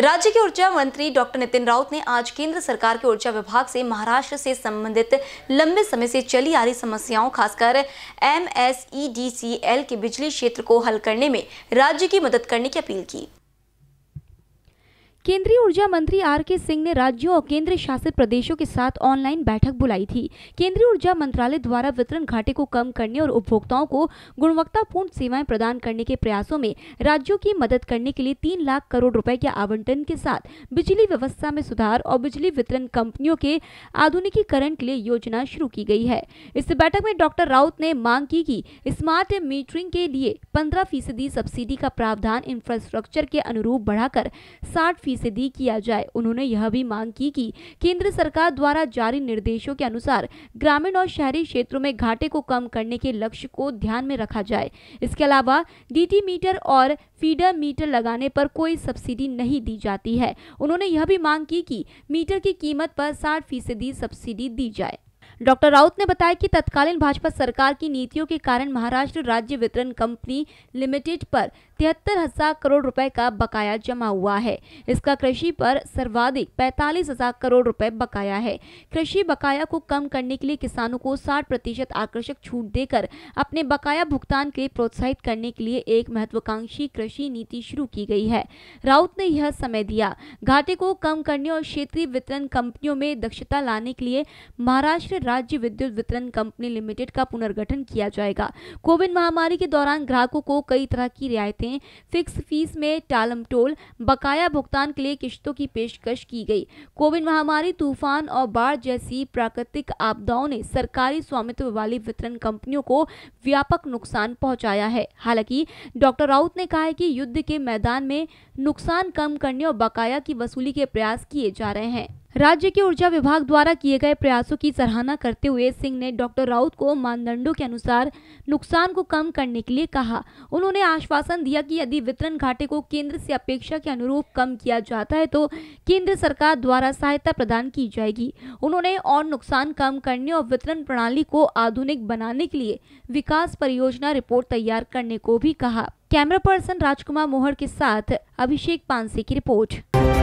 राज्य के ऊर्जा मंत्री डॉक्टर नितिन राउत ने आज केंद्र सरकार के ऊर्जा विभाग से महाराष्ट्र से संबंधित लंबे समय से चली आ रही समस्याओं खासकर एम e के बिजली क्षेत्र को हल करने में राज्य की मदद करने की अपील की केंद्रीय ऊर्जा मंत्री आर के सिंह ने राज्यों और केंद्र शासित प्रदेशों के साथ ऑनलाइन बैठक बुलाई थी केंद्रीय ऊर्जा मंत्रालय द्वारा वितरण घाटे को कम करने और उपभोक्ताओं को गुणवत्तापूर्ण सेवाएं प्रदान करने के प्रयासों में राज्यों की मदद करने के लिए तीन लाख करोड़ रुपए के आवंटन के साथ बिजली व्यवस्था में सुधार और बिजली वितरण कंपनियों के आधुनिकीकरण के लिए योजना शुरू की गई है इस बैठक में डॉक्टर राउत ने मांग की की स्मार्ट मीटरिंग के लिए पंद्रह फीसदी सब्सिडी का प्रावधान इंफ्रास्ट्रक्चर के अनुरूप बढ़ाकर साठ फीसदी किया जाए उन्होंने यह भी मांग की कि केंद्र सरकार द्वारा जारी निर्देशों के अनुसार ग्रामीण और शहरी क्षेत्रों में घाटे को कम करने के लक्ष्य को ध्यान में रखा जाए इसके अलावा डीटी मीटर और फीडर मीटर लगाने पर कोई सब्सिडी नहीं दी जाती है उन्होंने यह भी मांग की कि मीटर की कीमत पर साठ फीसदी सब्सिडी दी जाए डॉक्टर राउत ने बताया कि तत्कालीन भाजपा सरकार की नीतियों के कारण महाराष्ट्र राज्य वितरण कंपनी लिमिटेड पर तिहत्तर हजार करोड़ रुपए का बकाया जमा हुआ है इसका कृषि पर सर्वाधिक पैतालीस हजार करोड़ रुपए बकाया है कृषि बकाया को कम करने के लिए किसानों को साठ प्रतिशत आकर्षक छूट देकर अपने बकाया भुगतान के लिए प्रोत्साहित करने के लिए एक महत्वाकांक्षी कृषि नीति शुरू की गई है राउत ने यह समय दिया घाटे को कम करने और क्षेत्रीय वितरण कंपनियों में दक्षता लाने के लिए महाराष्ट्र राज्य विद्युत वितरण कंपनी लिमिटेड का पुनर्गठन किया जाएगा कोविड महामारी के दौरान ग्राहकों को कई तरह की रियायतें में फिक्स फीस में टालम टोल बकाया भुगतान के लिए किश्तों की पेशकश की गई कोविड महामारी तूफान और बाढ़ जैसी प्राकृतिक आपदाओं ने सरकारी स्वामित्व वाली वितरण कंपनियों को व्यापक नुकसान पहुंचाया है हालांकि डॉक्टर राउत ने कहा है कि युद्ध के मैदान में नुकसान कम करने और बकाया की वसूली के प्रयास किए जा रहे हैं राज्य के ऊर्जा विभाग द्वारा किए गए प्रयासों की सराहना करते हुए सिंह ने डॉक्टर राउत को मानदंडों के अनुसार नुकसान को कम करने के लिए कहा उन्होंने आश्वासन दिया कि यदि वितरण घाटे को केंद्र से अपेक्षा के अनुरूप कम किया जाता है तो केंद्र सरकार द्वारा सहायता प्रदान की जाएगी उन्होंने और नुकसान कम करने और वितरण प्रणाली को आधुनिक बनाने के लिए विकास परियोजना रिपोर्ट तैयार करने को भी कहा कैमरा पर्सन राजकुमार मोहर के साथ अभिषेक पानसे की रिपोर्ट